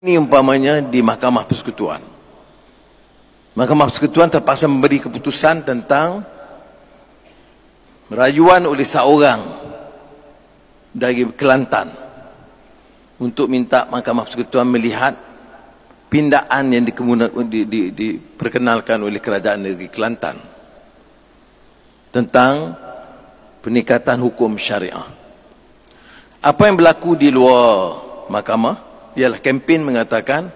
Ini umpamanya di Mahkamah Persekutuan. Mahkamah Persekutuan terpaksa memberi keputusan tentang rayuan oleh seorang dari Kelantan untuk minta Mahkamah Persekutuan melihat pindaan yang diperkenalkan oleh kerajaan negeri Kelantan tentang peningkatan hukum syariah. Apa yang berlaku di luar mahkamah? ialah kempen mengatakan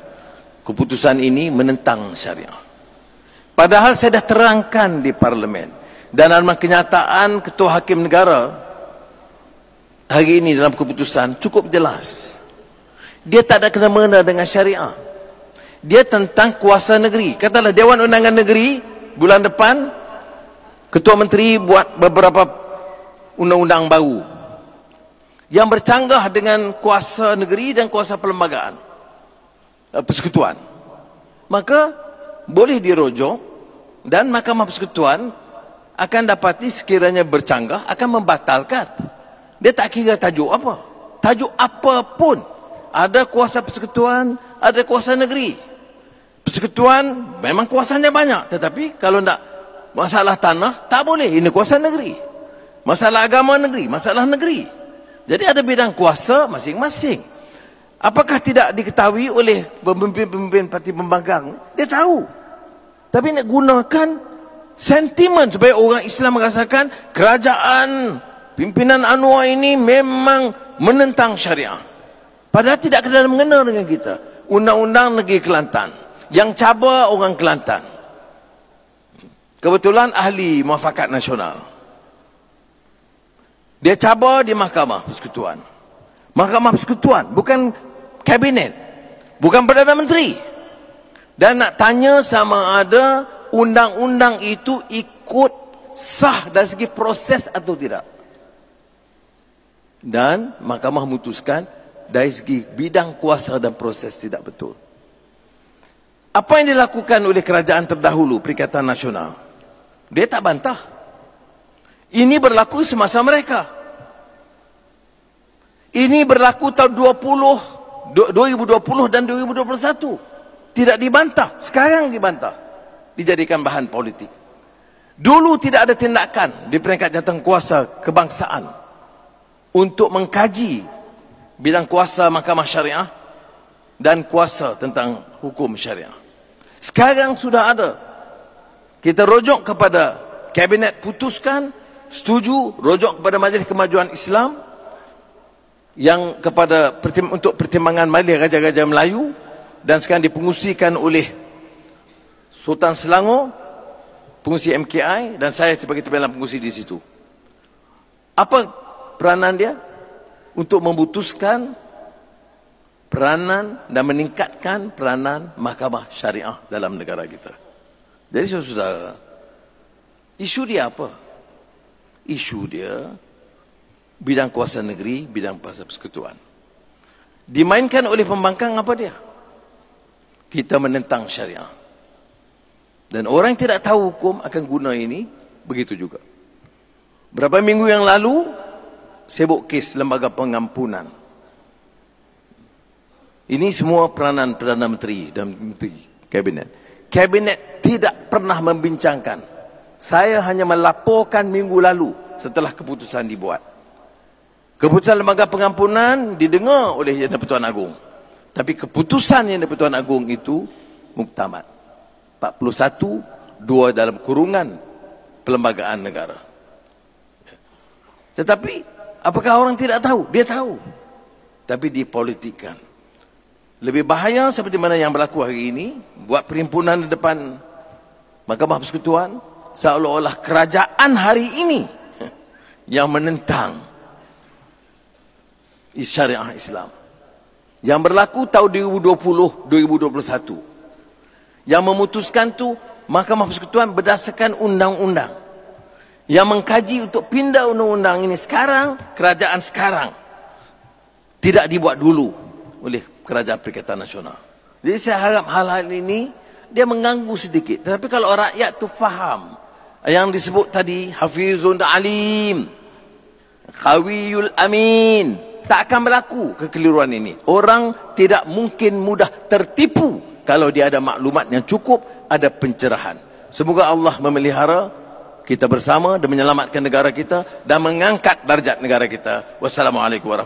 keputusan ini menentang syariah. Padahal saya dah terangkan di parlimen dan dalam kenyataan ketua hakim negara hari ini dalam keputusan cukup jelas. Dia tak ada kena mengena dengan syariah. Dia tentang kuasa negeri. Katalah Dewan Undangan Negeri bulan depan ketua menteri buat beberapa undang-undang baru yang bercanggah dengan kuasa negeri dan kuasa perlembagaan eh, persekutuan maka boleh dirojok dan mahkamah persekutuan akan dapati sekiranya bercanggah akan membatalkan dia tak kira tajuk apa tajuk apapun ada kuasa persekutuan ada kuasa negeri persekutuan memang kuasanya banyak tetapi kalau tak masalah tanah tak boleh ini kuasa negeri masalah agama negeri masalah negeri jadi ada bidang kuasa masing-masing. Apakah tidak diketahui oleh pemimpin-pemimpin parti pembangkang? Dia tahu. Tapi nak gunakan sentimen supaya orang Islam merasakan kerajaan pimpinan Anwar ini memang menentang syariah. Padahal tidak kena mengena dengan kita. Undang-undang negeri Kelantan. Yang cabar orang Kelantan. Kebetulan ahli muafakat nasional. Dia cabar di mahkamah persekutuan. Mahkamah persekutuan. Bukan kabinet. Bukan Perdana Menteri. Dan nak tanya sama ada undang-undang itu ikut sah dari segi proses atau tidak. Dan mahkamah memutuskan dari segi bidang kuasa dan proses tidak betul. Apa yang dilakukan oleh kerajaan terdahulu, Perikatan Nasional? Dia tak bantah. Ini berlaku semasa mereka. Mereka. Ini berlaku tahun 20, 2020 dan 2021. Tidak dibantah. Sekarang dibantah. Dijadikan bahan politik. Dulu tidak ada tindakan di peringkat jantung kuasa kebangsaan untuk mengkaji bidang kuasa mahkamah syariah dan kuasa tentang hukum syariah. Sekarang sudah ada. Kita rojok kepada kabinet putuskan, setuju, rojok kepada majlis kemajuan Islam, yang kepada untuk pertimbangan majlis raja-raja Melayu dan sekarang dipengusikan oleh Sultan Selangor pengusi MKI dan saya sebagai tembalan pengusi di situ apa peranan dia untuk memutuskan peranan dan meningkatkan peranan mahkamah syariah dalam negara kita jadi saudara isu dia apa isu dia bidang kuasa negeri, bidang pasal persekutuan. Dimainkan oleh pembangkang apa dia? Kita menentang syariah. Dan orang yang tidak tahu hukum akan guna ini begitu juga. Berapa minggu yang lalu, sebut kes lembaga pengampunan. Ini semua peranan Perdana Menteri dan Menteri Kabinet. Kabinet tidak pernah membincangkan. Saya hanya melaporkan minggu lalu setelah keputusan dibuat. Keputusan lembaga pengampunan didengar oleh Yang di-Pertuan Agung. Tapi keputusan Yang di-Pertuan Agung itu muktamad. 41, dua dalam kurungan pelembagaan negara. Tetapi apakah orang tidak tahu? Dia tahu. Tapi dipolitikan. Lebih bahaya seperti mana yang berlaku hari ini, buat perimpunan di depan Mahkamah Persekutuan, seolah-olah kerajaan hari ini yang menentang syariah Islam. Yang berlaku tahun 2020-2021. Yang memutuskan tu Mahkamah Persekutuan berdasarkan undang-undang. Yang mengkaji untuk pindah undang-undang ini sekarang, kerajaan sekarang. Tidak dibuat dulu oleh Kerajaan Perikatan Nasional. Jadi saya harap hal-hal ini dia mengganggu sedikit. Tetapi kalau rakyat tu faham yang disebut tadi Hafizun Alim Qawiyul Amin tak akan berlaku kekeliruan ini. Orang tidak mungkin mudah tertipu kalau dia ada maklumat yang cukup, ada pencerahan. Semoga Allah memelihara kita bersama dan menyelamatkan negara kita dan mengangkat darjat negara kita. Wassalamualaikum warahmatullahi wabarakatuh.